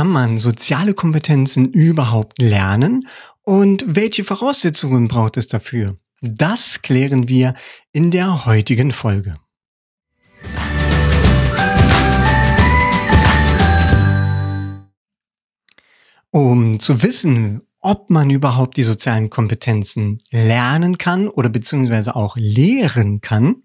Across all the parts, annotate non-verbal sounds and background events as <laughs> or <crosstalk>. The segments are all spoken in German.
kann man soziale Kompetenzen überhaupt lernen und welche Voraussetzungen braucht es dafür? Das klären wir in der heutigen Folge. Um zu wissen, ob man überhaupt die sozialen Kompetenzen lernen kann oder beziehungsweise auch lehren kann,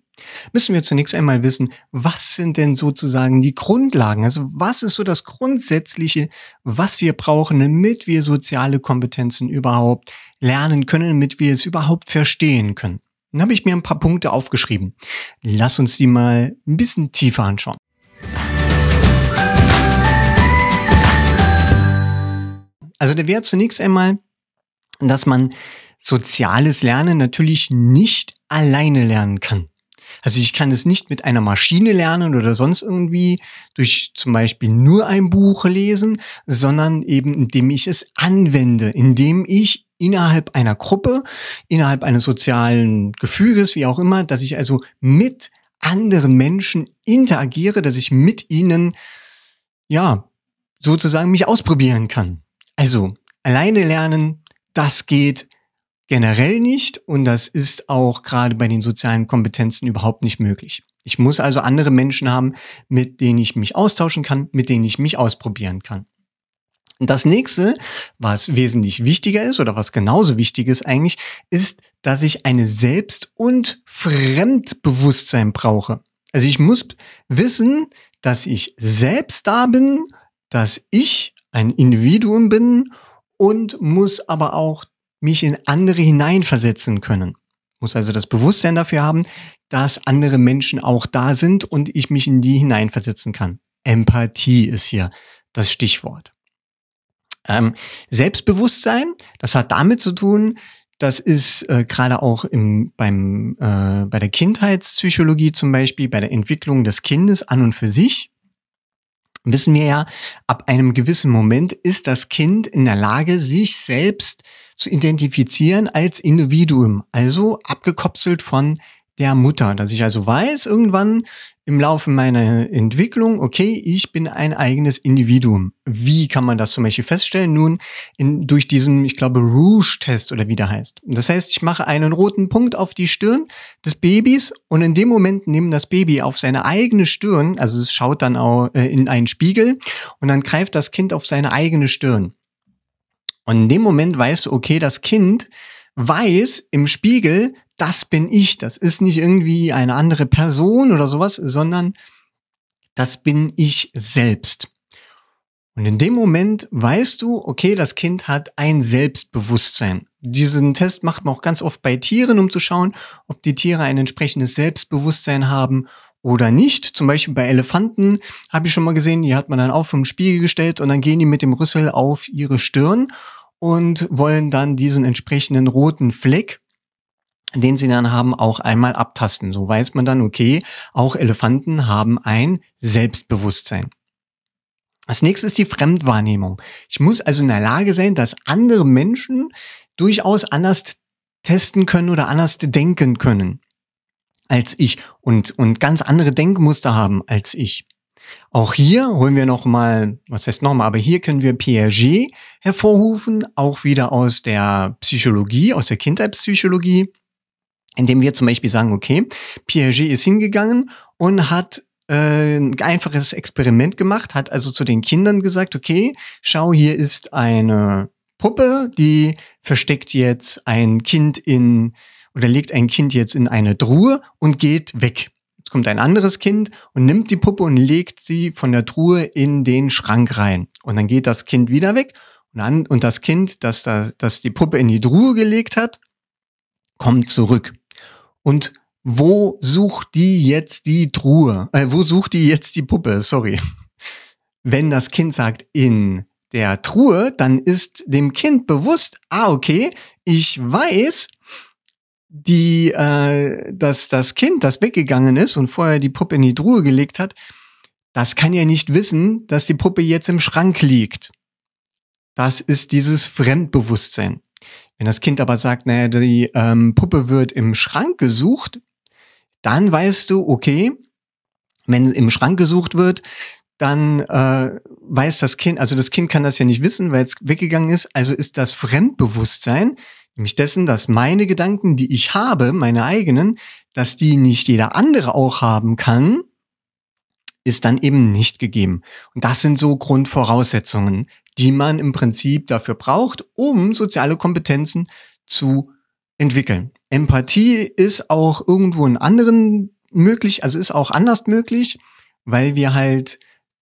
müssen wir zunächst einmal wissen, was sind denn sozusagen die Grundlagen? Also was ist so das Grundsätzliche, was wir brauchen, damit wir soziale Kompetenzen überhaupt lernen können, damit wir es überhaupt verstehen können? Dann habe ich mir ein paar Punkte aufgeschrieben. Lass uns die mal ein bisschen tiefer anschauen. Also der wäre zunächst einmal, dass man soziales Lernen natürlich nicht alleine lernen kann. Also ich kann es nicht mit einer Maschine lernen oder sonst irgendwie durch zum Beispiel nur ein Buch lesen, sondern eben indem ich es anwende, indem ich innerhalb einer Gruppe, innerhalb eines sozialen Gefüges, wie auch immer, dass ich also mit anderen Menschen interagiere, dass ich mit ihnen, ja, sozusagen mich ausprobieren kann. Also alleine lernen, das geht, generell nicht und das ist auch gerade bei den sozialen Kompetenzen überhaupt nicht möglich. Ich muss also andere Menschen haben, mit denen ich mich austauschen kann, mit denen ich mich ausprobieren kann. Das nächste, was wesentlich wichtiger ist oder was genauso wichtig ist eigentlich, ist, dass ich eine Selbst- und Fremdbewusstsein brauche. Also ich muss wissen, dass ich selbst da bin, dass ich ein Individuum bin und muss aber auch mich in andere hineinversetzen können. Muss also das Bewusstsein dafür haben, dass andere Menschen auch da sind und ich mich in die hineinversetzen kann. Empathie ist hier das Stichwort. Ähm, Selbstbewusstsein, das hat damit zu tun, das ist äh, gerade auch im, beim, äh, bei der Kindheitspsychologie zum Beispiel, bei der Entwicklung des Kindes an und für sich, wissen wir ja, ab einem gewissen Moment ist das Kind in der Lage, sich selbst zu identifizieren als Individuum, also abgekopselt von der Mutter, dass ich also weiß, irgendwann im Laufe meiner Entwicklung, okay, ich bin ein eigenes Individuum. Wie kann man das zum Beispiel feststellen? Nun, in, durch diesen, ich glaube, Rouge-Test oder wie der heißt. Das heißt, ich mache einen roten Punkt auf die Stirn des Babys und in dem Moment nimmt das Baby auf seine eigene Stirn, also es schaut dann auch äh, in einen Spiegel und dann greift das Kind auf seine eigene Stirn. Und in dem Moment weißt du, okay, das Kind weiß im Spiegel, das bin ich. Das ist nicht irgendwie eine andere Person oder sowas, sondern das bin ich selbst. Und in dem Moment weißt du, okay, das Kind hat ein Selbstbewusstsein. Diesen Test macht man auch ganz oft bei Tieren, um zu schauen, ob die Tiere ein entsprechendes Selbstbewusstsein haben oder nicht. Zum Beispiel bei Elefanten habe ich schon mal gesehen, die hat man dann auf vom Spiegel gestellt und dann gehen die mit dem Rüssel auf ihre Stirn und wollen dann diesen entsprechenden roten Fleck den sie dann haben, auch einmal abtasten. So weiß man dann, okay, auch Elefanten haben ein Selbstbewusstsein. Als nächstes die Fremdwahrnehmung. Ich muss also in der Lage sein, dass andere Menschen durchaus anders testen können oder anders denken können als ich und, und ganz andere Denkmuster haben als ich. Auch hier holen wir nochmal, was heißt nochmal, aber hier können wir Piaget hervorrufen, auch wieder aus der Psychologie, aus der Kindheitspsychologie, indem wir zum Beispiel sagen, okay, Piaget ist hingegangen und hat äh, ein einfaches Experiment gemacht, hat also zu den Kindern gesagt, okay, schau, hier ist eine Puppe, die versteckt jetzt ein Kind in oder legt ein Kind jetzt in eine Truhe und geht weg kommt ein anderes Kind und nimmt die Puppe und legt sie von der Truhe in den Schrank rein. Und dann geht das Kind wieder weg und, an, und das Kind, das, das, das die Puppe in die Truhe gelegt hat, kommt zurück. Und wo sucht die jetzt die Truhe? Äh, wo sucht die jetzt die Puppe? Sorry. Wenn das Kind sagt, in der Truhe, dann ist dem Kind bewusst, ah, okay, ich weiß, die, äh, dass das Kind, das weggegangen ist und vorher die Puppe in die Truhe gelegt hat, das kann ja nicht wissen, dass die Puppe jetzt im Schrank liegt. Das ist dieses Fremdbewusstsein. Wenn das Kind aber sagt, naja, die ähm, Puppe wird im Schrank gesucht, dann weißt du, okay, wenn im Schrank gesucht wird, dann äh, weiß das Kind, also das Kind kann das ja nicht wissen, weil es weggegangen ist, also ist das Fremdbewusstsein Nämlich dessen, dass meine Gedanken, die ich habe, meine eigenen, dass die nicht jeder andere auch haben kann, ist dann eben nicht gegeben. Und das sind so Grundvoraussetzungen, die man im Prinzip dafür braucht, um soziale Kompetenzen zu entwickeln. Empathie ist auch irgendwo in anderen möglich, also ist auch anders möglich, weil wir halt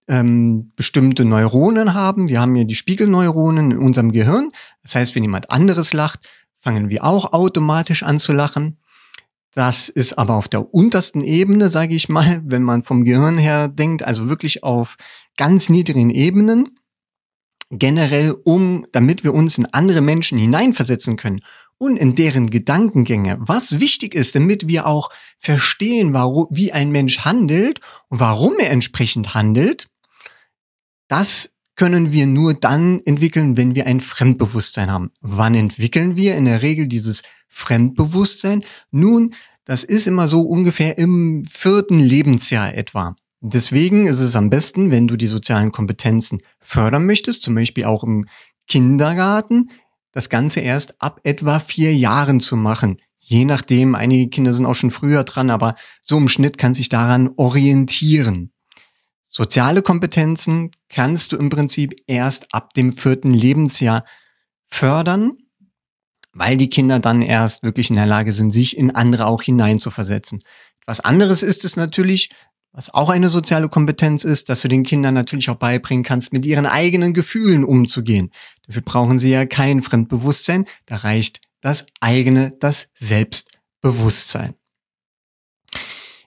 ähm, bestimmte Neuronen haben. Wir haben ja die Spiegelneuronen in unserem Gehirn. Das heißt, wenn jemand anderes lacht, fangen wir auch automatisch an zu lachen. Das ist aber auf der untersten Ebene, sage ich mal, <laughs> wenn man vom Gehirn her denkt, also wirklich auf ganz niedrigen Ebenen. Generell, um, damit wir uns in andere Menschen hineinversetzen können und in deren Gedankengänge, was wichtig ist, damit wir auch verstehen, warum, wie ein Mensch handelt und warum er entsprechend handelt. Das können wir nur dann entwickeln, wenn wir ein Fremdbewusstsein haben. Wann entwickeln wir in der Regel dieses Fremdbewusstsein? Nun, das ist immer so ungefähr im vierten Lebensjahr etwa. Deswegen ist es am besten, wenn du die sozialen Kompetenzen fördern möchtest, zum Beispiel auch im Kindergarten, das Ganze erst ab etwa vier Jahren zu machen. Je nachdem, einige Kinder sind auch schon früher dran, aber so im Schnitt kann sich daran orientieren. Soziale Kompetenzen kannst du im Prinzip erst ab dem vierten Lebensjahr fördern, weil die Kinder dann erst wirklich in der Lage sind, sich in andere auch hineinzuversetzen. Was anderes ist es natürlich, was auch eine soziale Kompetenz ist, dass du den Kindern natürlich auch beibringen kannst, mit ihren eigenen Gefühlen umzugehen. Dafür brauchen sie ja kein Fremdbewusstsein, da reicht das eigene, das Selbstbewusstsein.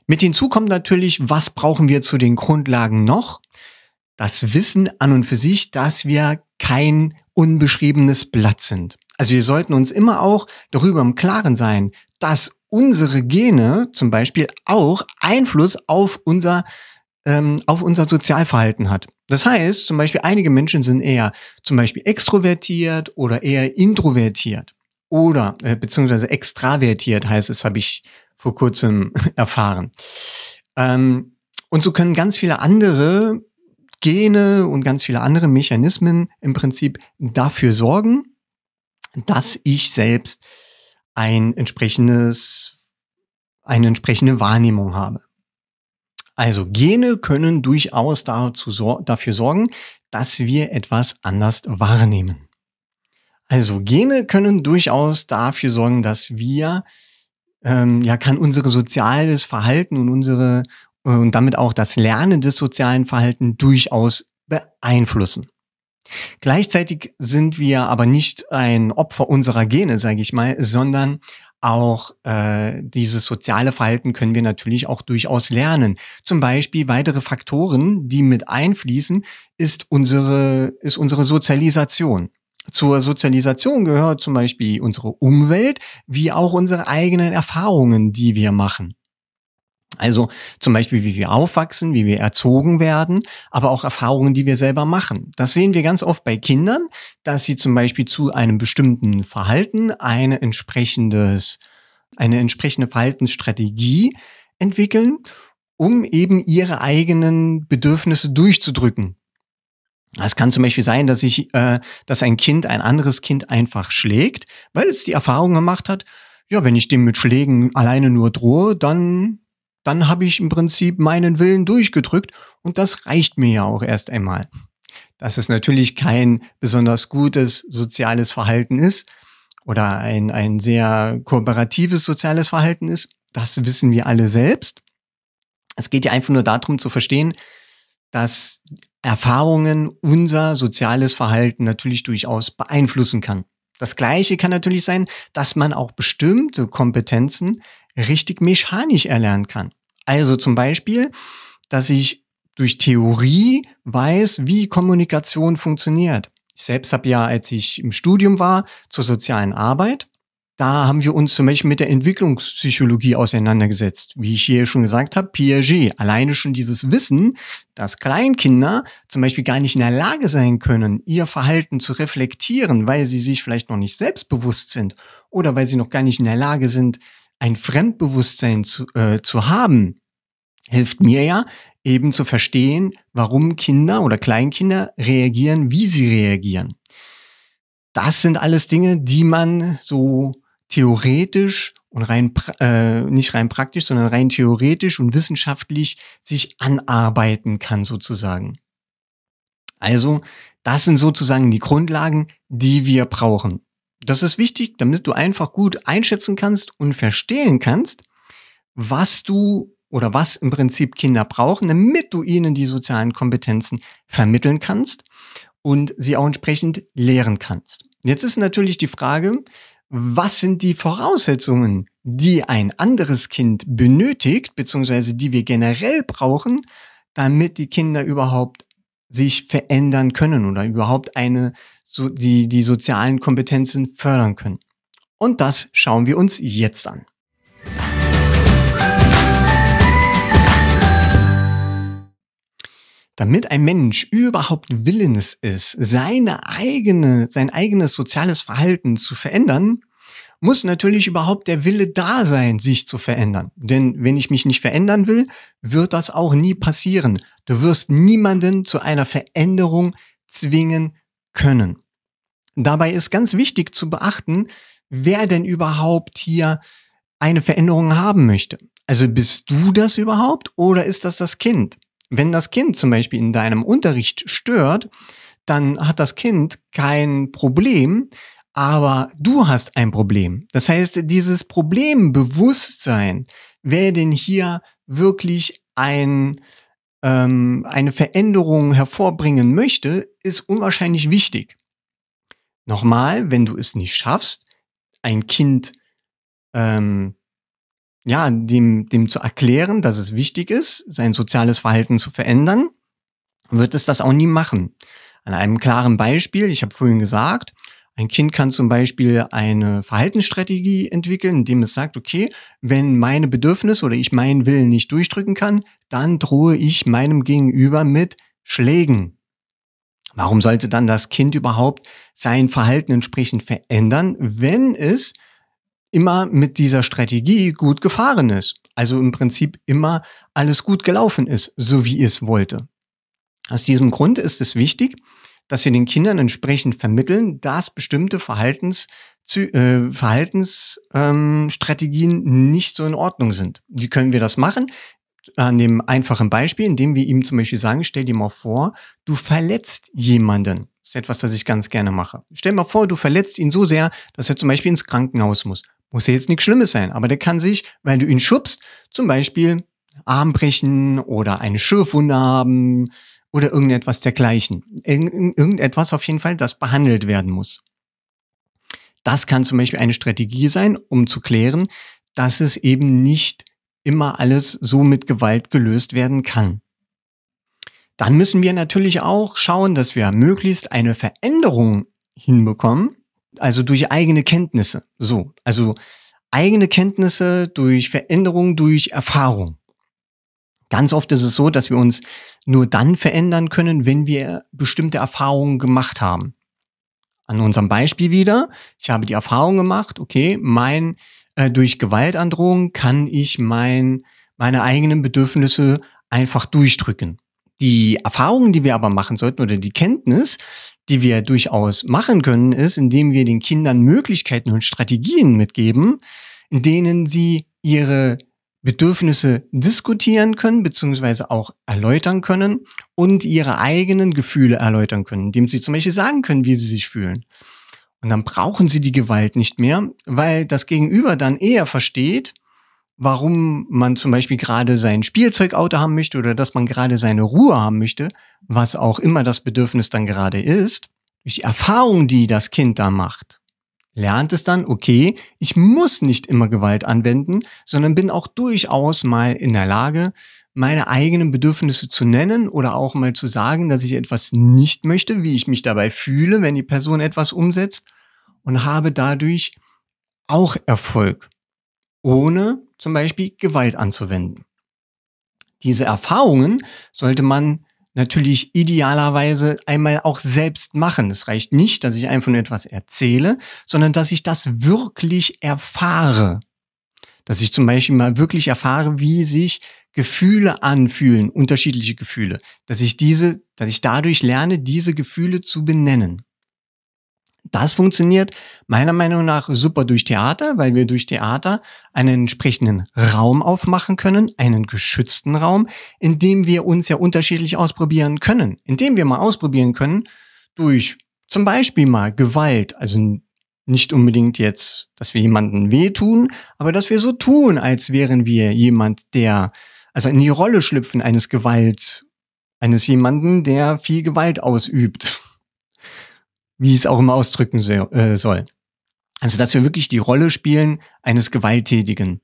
Mit hinzu kommt natürlich, was brauchen wir zu den Grundlagen noch? Das Wissen an und für sich, dass wir kein unbeschriebenes Blatt sind. Also wir sollten uns immer auch darüber im Klaren sein, dass unsere Gene zum Beispiel auch Einfluss auf unser, ähm, auf unser Sozialverhalten hat. Das heißt, zum Beispiel einige Menschen sind eher zum Beispiel extrovertiert oder eher introvertiert oder äh, beziehungsweise extravertiert heißt es, habe ich vor kurzem <laughs> erfahren. Ähm, und so können ganz viele andere Gene und ganz viele andere Mechanismen im Prinzip dafür sorgen, dass ich selbst ein entsprechendes, eine entsprechende Wahrnehmung habe. Also Gene können durchaus dazu, dafür sorgen, dass wir etwas anders wahrnehmen. Also Gene können durchaus dafür sorgen, dass wir ähm, ja, kann unsere soziales Verhalten und unsere äh, und damit auch das Lernen des sozialen Verhalten durchaus beeinflussen. Gleichzeitig sind wir aber nicht ein Opfer unserer Gene, sage ich mal, sondern auch äh, dieses soziale Verhalten können wir natürlich auch durchaus lernen. Zum Beispiel weitere Faktoren, die mit einfließen, ist unsere, ist unsere Sozialisation. Zur Sozialisation gehört zum Beispiel unsere Umwelt, wie auch unsere eigenen Erfahrungen, die wir machen. Also zum Beispiel, wie wir aufwachsen, wie wir erzogen werden, aber auch Erfahrungen, die wir selber machen. Das sehen wir ganz oft bei Kindern, dass sie zum Beispiel zu einem bestimmten Verhalten eine, entsprechendes, eine entsprechende Verhaltensstrategie entwickeln, um eben ihre eigenen Bedürfnisse durchzudrücken. Es kann zum Beispiel sein, dass ich, äh, dass ein Kind ein anderes Kind einfach schlägt, weil es die Erfahrung gemacht hat, ja, wenn ich dem mit Schlägen alleine nur drohe, dann, dann habe ich im Prinzip meinen Willen durchgedrückt und das reicht mir ja auch erst einmal. Dass es natürlich kein besonders gutes soziales Verhalten ist oder ein, ein sehr kooperatives soziales Verhalten ist, das wissen wir alle selbst. Es geht ja einfach nur darum zu verstehen, dass Erfahrungen unser soziales Verhalten natürlich durchaus beeinflussen kann. Das Gleiche kann natürlich sein, dass man auch bestimmte Kompetenzen richtig mechanisch erlernen kann. Also zum Beispiel, dass ich durch Theorie weiß, wie Kommunikation funktioniert. Ich selbst habe ja, als ich im Studium war, zur sozialen Arbeit da haben wir uns zum Beispiel mit der Entwicklungspsychologie auseinandergesetzt. Wie ich hier schon gesagt habe, Piaget, alleine schon dieses Wissen, dass Kleinkinder zum Beispiel gar nicht in der Lage sein können, ihr Verhalten zu reflektieren, weil sie sich vielleicht noch nicht selbstbewusst sind oder weil sie noch gar nicht in der Lage sind, ein Fremdbewusstsein zu, äh, zu haben, hilft mir ja eben zu verstehen, warum Kinder oder Kleinkinder reagieren, wie sie reagieren. Das sind alles Dinge, die man so theoretisch und rein äh, nicht rein praktisch, sondern rein theoretisch und wissenschaftlich sich anarbeiten kann sozusagen. Also, das sind sozusagen die Grundlagen, die wir brauchen. Das ist wichtig, damit du einfach gut einschätzen kannst und verstehen kannst, was du oder was im Prinzip Kinder brauchen, damit du ihnen die sozialen Kompetenzen vermitteln kannst und sie auch entsprechend lehren kannst. Jetzt ist natürlich die Frage, was sind die Voraussetzungen, die ein anderes Kind benötigt, beziehungsweise die wir generell brauchen, damit die Kinder überhaupt sich verändern können oder überhaupt eine, so, die, die sozialen Kompetenzen fördern können. Und das schauen wir uns jetzt an. Damit ein Mensch überhaupt willens ist, seine eigene, sein eigenes soziales Verhalten zu verändern, muss natürlich überhaupt der Wille da sein, sich zu verändern. Denn wenn ich mich nicht verändern will, wird das auch nie passieren. Du wirst niemanden zu einer Veränderung zwingen können. Dabei ist ganz wichtig zu beachten, wer denn überhaupt hier eine Veränderung haben möchte. Also bist du das überhaupt oder ist das das Kind? Wenn das Kind zum Beispiel in deinem Unterricht stört, dann hat das Kind kein Problem, aber du hast ein Problem. Das heißt, dieses Problembewusstsein wäre denn hier wirklich ein, ähm, eine Veränderung hervorbringen möchte, ist unwahrscheinlich wichtig. Nochmal, wenn du es nicht schaffst, ein Kind ähm, ja, dem, dem zu erklären, dass es wichtig ist, sein soziales Verhalten zu verändern, wird es das auch nie machen. An einem klaren Beispiel, ich habe vorhin gesagt, ein Kind kann zum Beispiel eine Verhaltensstrategie entwickeln, indem es sagt, okay, wenn meine Bedürfnisse oder ich meinen Willen nicht durchdrücken kann, dann drohe ich meinem Gegenüber mit Schlägen. Warum sollte dann das Kind überhaupt sein Verhalten entsprechend verändern, wenn es immer mit dieser Strategie gut gefahren ist? Also im Prinzip immer alles gut gelaufen ist, so wie es wollte. Aus diesem Grund ist es wichtig, dass wir den Kindern entsprechend vermitteln, dass bestimmte Verhaltens äh, Verhaltensstrategien ähm, nicht so in Ordnung sind. Wie können wir das machen? An dem einfachen Beispiel, indem wir ihm zum Beispiel sagen, stell dir mal vor, du verletzt jemanden. Das ist etwas, das ich ganz gerne mache. Stell dir mal vor, du verletzt ihn so sehr, dass er zum Beispiel ins Krankenhaus muss. Muss ja jetzt nichts Schlimmes sein, aber der kann sich, weil du ihn schubst, zum Beispiel Arm brechen oder eine Schürfwunde haben, oder irgendetwas dergleichen. Irgendetwas auf jeden Fall, das behandelt werden muss. Das kann zum Beispiel eine Strategie sein, um zu klären, dass es eben nicht immer alles so mit Gewalt gelöst werden kann. Dann müssen wir natürlich auch schauen, dass wir möglichst eine Veränderung hinbekommen, also durch eigene Kenntnisse. So, also eigene Kenntnisse durch Veränderung, durch Erfahrung. Ganz oft ist es so, dass wir uns nur dann verändern können, wenn wir bestimmte Erfahrungen gemacht haben. An unserem Beispiel wieder, ich habe die Erfahrung gemacht, okay, mein äh, durch Gewaltandrohung kann ich mein, meine eigenen Bedürfnisse einfach durchdrücken. Die Erfahrungen, die wir aber machen sollten oder die Kenntnis, die wir durchaus machen können, ist, indem wir den Kindern Möglichkeiten und Strategien mitgeben, in denen sie ihre Bedürfnisse diskutieren können, beziehungsweise auch erläutern können und ihre eigenen Gefühle erläutern können, indem sie zum Beispiel sagen können, wie sie sich fühlen. Und dann brauchen sie die Gewalt nicht mehr, weil das Gegenüber dann eher versteht, warum man zum Beispiel gerade sein Spielzeugauto haben möchte oder dass man gerade seine Ruhe haben möchte, was auch immer das Bedürfnis dann gerade ist, durch die Erfahrung, die das Kind da macht lernt es dann, okay, ich muss nicht immer Gewalt anwenden, sondern bin auch durchaus mal in der Lage, meine eigenen Bedürfnisse zu nennen oder auch mal zu sagen, dass ich etwas nicht möchte, wie ich mich dabei fühle, wenn die Person etwas umsetzt und habe dadurch auch Erfolg, ohne zum Beispiel Gewalt anzuwenden. Diese Erfahrungen sollte man natürlich idealerweise einmal auch selbst machen. Es reicht nicht, dass ich einfach nur etwas erzähle, sondern dass ich das wirklich erfahre. Dass ich zum Beispiel mal wirklich erfahre, wie sich Gefühle anfühlen, unterschiedliche Gefühle. Dass ich diese, dass ich dadurch lerne, diese Gefühle zu benennen. Das funktioniert meiner Meinung nach super durch Theater, weil wir durch Theater einen entsprechenden Raum aufmachen können, einen geschützten Raum, in dem wir uns ja unterschiedlich ausprobieren können, in dem wir mal ausprobieren können durch zum Beispiel mal Gewalt, also nicht unbedingt jetzt, dass wir jemanden wehtun, aber dass wir so tun, als wären wir jemand, der, also in die Rolle schlüpfen eines Gewalt, eines jemanden, der viel Gewalt ausübt wie ich es auch immer ausdrücken so, äh, soll. Also, dass wir wirklich die Rolle spielen eines Gewalttätigen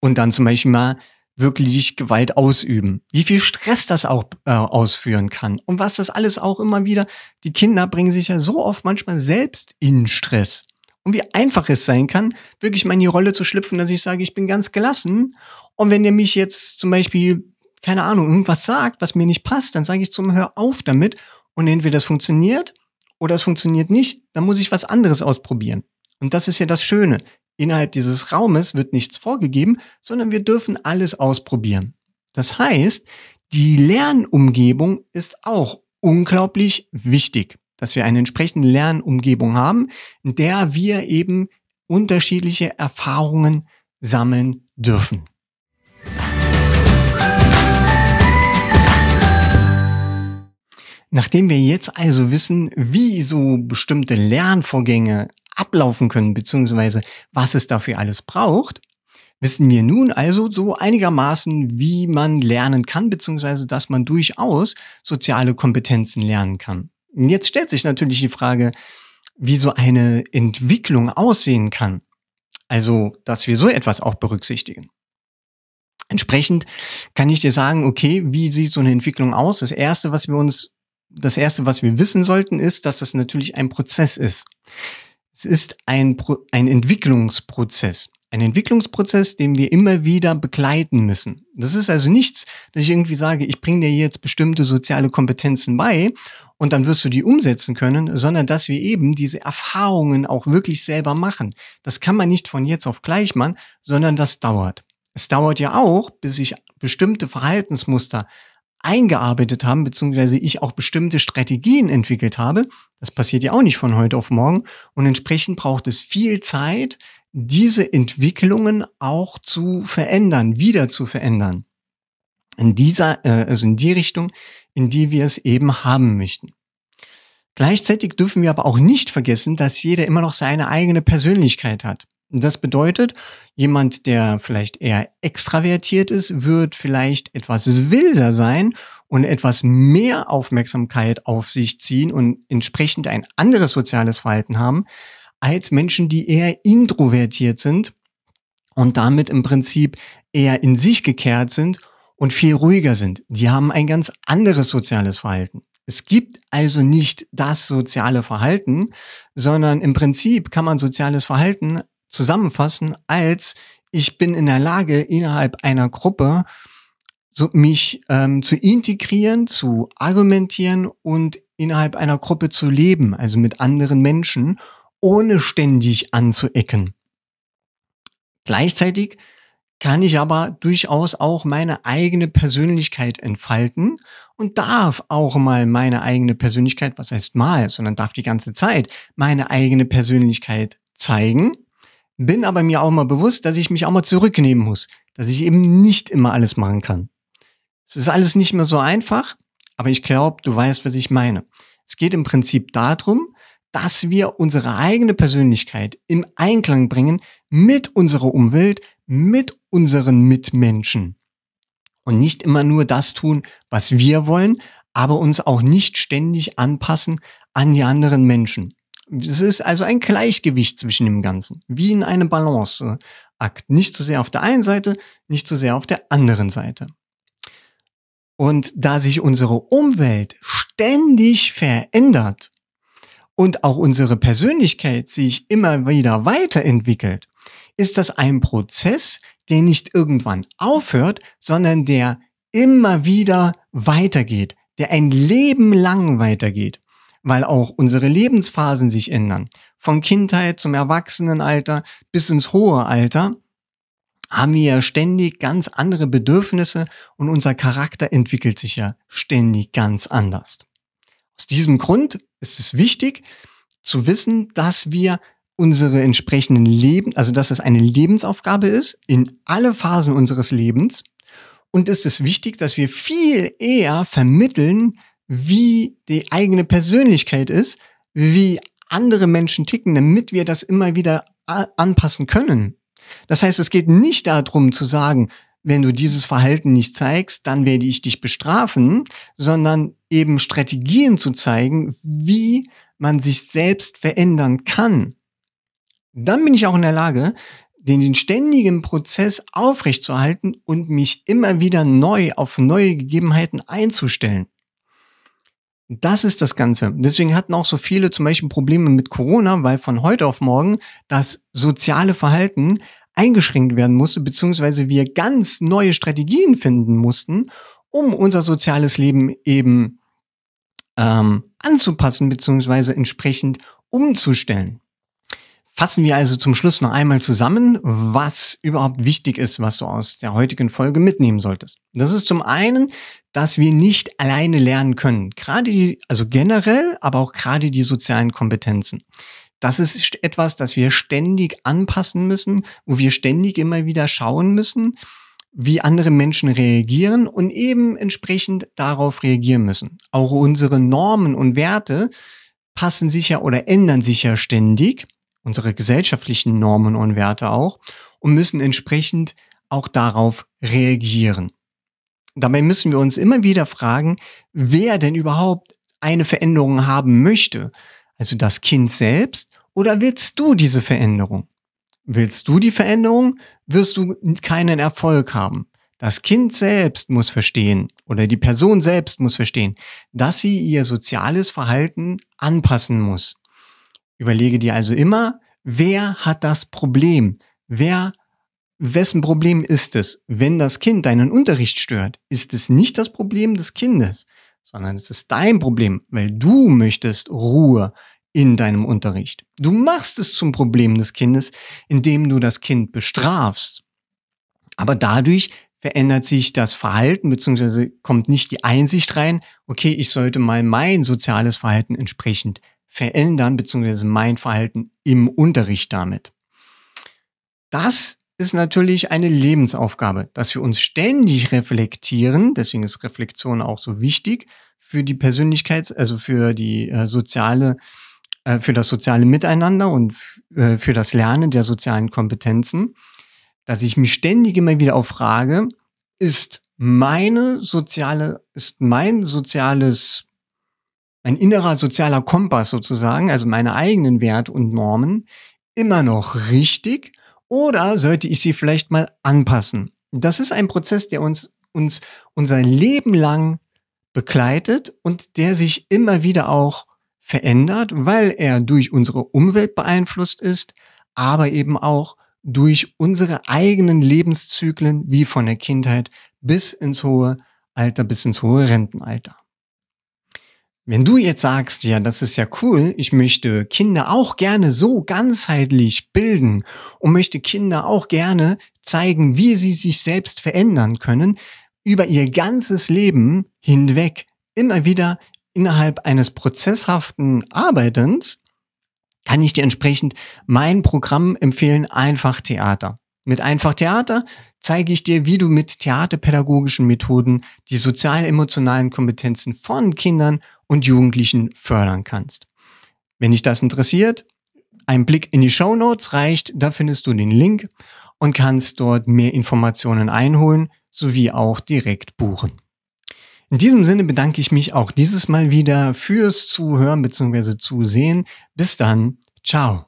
und dann zum Beispiel mal wirklich Gewalt ausüben. Wie viel Stress das auch äh, ausführen kann und was das alles auch immer wieder, die Kinder bringen sich ja so oft manchmal selbst in Stress. Und wie einfach es sein kann, wirklich mal in die Rolle zu schlüpfen, dass ich sage, ich bin ganz gelassen. Und wenn ihr mich jetzt zum Beispiel, keine Ahnung, irgendwas sagt, was mir nicht passt, dann sage ich zum Hör auf damit. Und entweder das funktioniert oder es funktioniert nicht, dann muss ich was anderes ausprobieren. Und das ist ja das Schöne. Innerhalb dieses Raumes wird nichts vorgegeben, sondern wir dürfen alles ausprobieren. Das heißt, die Lernumgebung ist auch unglaublich wichtig, dass wir eine entsprechende Lernumgebung haben, in der wir eben unterschiedliche Erfahrungen sammeln dürfen. Nachdem wir jetzt also wissen, wie so bestimmte Lernvorgänge ablaufen können, beziehungsweise was es dafür alles braucht, wissen wir nun also so einigermaßen, wie man lernen kann, beziehungsweise dass man durchaus soziale Kompetenzen lernen kann. Und jetzt stellt sich natürlich die Frage, wie so eine Entwicklung aussehen kann. Also, dass wir so etwas auch berücksichtigen. Entsprechend kann ich dir sagen, okay, wie sieht so eine Entwicklung aus? Das Erste, was wir uns das Erste, was wir wissen sollten, ist, dass das natürlich ein Prozess ist. Es ist ein, Pro ein Entwicklungsprozess. Ein Entwicklungsprozess, den wir immer wieder begleiten müssen. Das ist also nichts, dass ich irgendwie sage, ich bringe dir jetzt bestimmte soziale Kompetenzen bei und dann wirst du die umsetzen können, sondern dass wir eben diese Erfahrungen auch wirklich selber machen. Das kann man nicht von jetzt auf gleich machen, sondern das dauert. Es dauert ja auch, bis ich bestimmte Verhaltensmuster eingearbeitet haben, beziehungsweise ich auch bestimmte Strategien entwickelt habe. Das passiert ja auch nicht von heute auf morgen. Und entsprechend braucht es viel Zeit, diese Entwicklungen auch zu verändern, wieder zu verändern. In dieser, äh, also in die Richtung, in die wir es eben haben möchten. Gleichzeitig dürfen wir aber auch nicht vergessen, dass jeder immer noch seine eigene Persönlichkeit hat. Das bedeutet, jemand, der vielleicht eher extravertiert ist, wird vielleicht etwas wilder sein und etwas mehr Aufmerksamkeit auf sich ziehen und entsprechend ein anderes soziales Verhalten haben, als Menschen, die eher introvertiert sind und damit im Prinzip eher in sich gekehrt sind und viel ruhiger sind. Die haben ein ganz anderes soziales Verhalten. Es gibt also nicht das soziale Verhalten, sondern im Prinzip kann man soziales Verhalten zusammenfassen, als ich bin in der Lage, innerhalb einer Gruppe so, mich ähm, zu integrieren, zu argumentieren und innerhalb einer Gruppe zu leben, also mit anderen Menschen, ohne ständig anzuecken. Gleichzeitig kann ich aber durchaus auch meine eigene Persönlichkeit entfalten und darf auch mal meine eigene Persönlichkeit, was heißt mal, sondern darf die ganze Zeit meine eigene Persönlichkeit zeigen bin aber mir auch mal bewusst, dass ich mich auch mal zurücknehmen muss, dass ich eben nicht immer alles machen kann. Es ist alles nicht mehr so einfach, aber ich glaube, du weißt, was ich meine. Es geht im Prinzip darum, dass wir unsere eigene Persönlichkeit im Einklang bringen mit unserer Umwelt, mit unseren Mitmenschen. Und nicht immer nur das tun, was wir wollen, aber uns auch nicht ständig anpassen an die anderen Menschen. Es ist also ein Gleichgewicht zwischen dem Ganzen, wie in einem Balanceakt. Nicht zu so sehr auf der einen Seite, nicht zu so sehr auf der anderen Seite. Und da sich unsere Umwelt ständig verändert und auch unsere Persönlichkeit sich immer wieder weiterentwickelt, ist das ein Prozess, der nicht irgendwann aufhört, sondern der immer wieder weitergeht, der ein Leben lang weitergeht weil auch unsere Lebensphasen sich ändern. Von Kindheit zum Erwachsenenalter bis ins hohe Alter haben wir ja ständig ganz andere Bedürfnisse und unser Charakter entwickelt sich ja ständig ganz anders. Aus diesem Grund ist es wichtig zu wissen, dass wir unsere entsprechenden Leben, also dass es eine Lebensaufgabe ist in alle Phasen unseres Lebens. Und es ist wichtig, dass wir viel eher vermitteln, wie die eigene Persönlichkeit ist, wie andere Menschen ticken, damit wir das immer wieder anpassen können. Das heißt, es geht nicht darum zu sagen, wenn du dieses Verhalten nicht zeigst, dann werde ich dich bestrafen, sondern eben Strategien zu zeigen, wie man sich selbst verändern kann. Dann bin ich auch in der Lage, den, den ständigen Prozess aufrechtzuerhalten und mich immer wieder neu auf neue Gegebenheiten einzustellen. Das ist das Ganze. Deswegen hatten auch so viele zum Beispiel Probleme mit Corona, weil von heute auf morgen das soziale Verhalten eingeschränkt werden musste, beziehungsweise wir ganz neue Strategien finden mussten, um unser soziales Leben eben ähm, anzupassen, beziehungsweise entsprechend umzustellen. Fassen wir also zum Schluss noch einmal zusammen, was überhaupt wichtig ist, was du aus der heutigen Folge mitnehmen solltest. Das ist zum einen dass wir nicht alleine lernen können. Gerade die, also generell, aber auch gerade die sozialen Kompetenzen. Das ist etwas, das wir ständig anpassen müssen, wo wir ständig immer wieder schauen müssen, wie andere Menschen reagieren und eben entsprechend darauf reagieren müssen. Auch unsere Normen und Werte passen sich ja oder ändern sich ja ständig, unsere gesellschaftlichen Normen und Werte auch, und müssen entsprechend auch darauf reagieren. Dabei müssen wir uns immer wieder fragen, wer denn überhaupt eine Veränderung haben möchte. Also das Kind selbst oder willst du diese Veränderung? Willst du die Veränderung, wirst du keinen Erfolg haben. Das Kind selbst muss verstehen oder die Person selbst muss verstehen, dass sie ihr soziales Verhalten anpassen muss. Überlege dir also immer, wer hat das Problem? Wer wessen Problem ist es? Wenn das Kind deinen Unterricht stört, ist es nicht das Problem des Kindes, sondern es ist dein Problem, weil du möchtest Ruhe in deinem Unterricht. Du machst es zum Problem des Kindes, indem du das Kind bestrafst. Aber dadurch verändert sich das Verhalten, beziehungsweise kommt nicht die Einsicht rein, okay, ich sollte mal mein soziales Verhalten entsprechend verändern, beziehungsweise mein Verhalten im Unterricht damit. Das ist natürlich eine Lebensaufgabe, dass wir uns ständig reflektieren, deswegen ist Reflexion auch so wichtig für die Persönlichkeits-, also für die äh, soziale, äh, für das soziale Miteinander und äh, für das Lernen der sozialen Kompetenzen, dass ich mich ständig immer wieder auf frage, ist meine soziale, ist mein soziales, mein innerer sozialer Kompass sozusagen, also meine eigenen Wert und Normen immer noch richtig oder sollte ich sie vielleicht mal anpassen? Das ist ein Prozess, der uns, uns unser Leben lang begleitet und der sich immer wieder auch verändert, weil er durch unsere Umwelt beeinflusst ist, aber eben auch durch unsere eigenen Lebenszyklen, wie von der Kindheit bis ins hohe Alter, bis ins hohe Rentenalter. Wenn du jetzt sagst, ja, das ist ja cool, ich möchte Kinder auch gerne so ganzheitlich bilden und möchte Kinder auch gerne zeigen, wie sie sich selbst verändern können, über ihr ganzes Leben hinweg, immer wieder innerhalb eines prozesshaften Arbeitens, kann ich dir entsprechend mein Programm empfehlen, einfach Theater. Mit Einfach Theater zeige ich dir, wie du mit theaterpädagogischen Methoden die sozial-emotionalen Kompetenzen von Kindern und Jugendlichen fördern kannst. Wenn dich das interessiert, ein Blick in die Show Notes reicht, da findest du den Link und kannst dort mehr Informationen einholen sowie auch direkt buchen. In diesem Sinne bedanke ich mich auch dieses Mal wieder fürs Zuhören bzw. Zusehen. Bis dann, ciao.